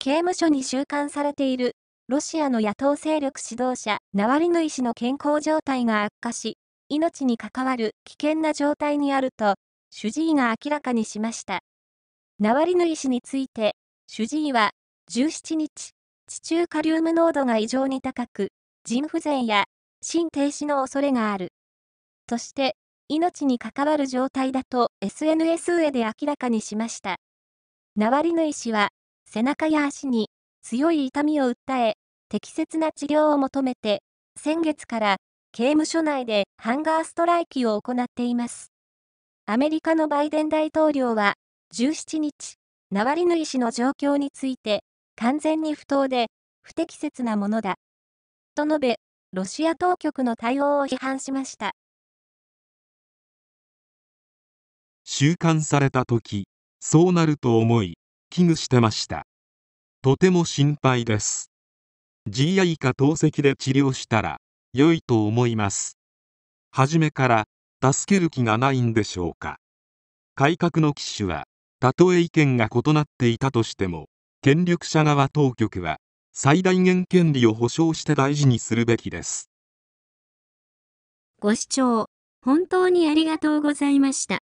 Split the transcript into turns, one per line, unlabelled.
刑務所に収監されているロシアの野党勢力指導者ナワリヌイ氏の健康状態が悪化し、命に関わる危険な状態にあると、主治医が明らかにしました。ナワリヌイ氏について、主治医は17日、地中カリウム濃度が異常に高く、腎不全や心停止の恐れがある。として、命に関わる状態だと SNS 上で明らかにしました。ナワリヌイ氏は、背中や足に強い痛みを訴え、適切な治療を求めて、先月から刑務所内でハンガーストライキを行っています。アメリカのバイデン大統領は17日、ナワリヌイ氏の状況について、完全に不当で不適切なものだ。と述べ、ロシア当
局の対応を批判しました。
収監された時、そうなると思い、危惧してましたとても心配です GI か透析で治療したら良いと思います初めから助ける気がないんでしょうか改革の機種はたとえ意見が異なっていたとしても権力者側当局は最大限権利を保障して大事にするべきです
ご視聴本当にありがとうございました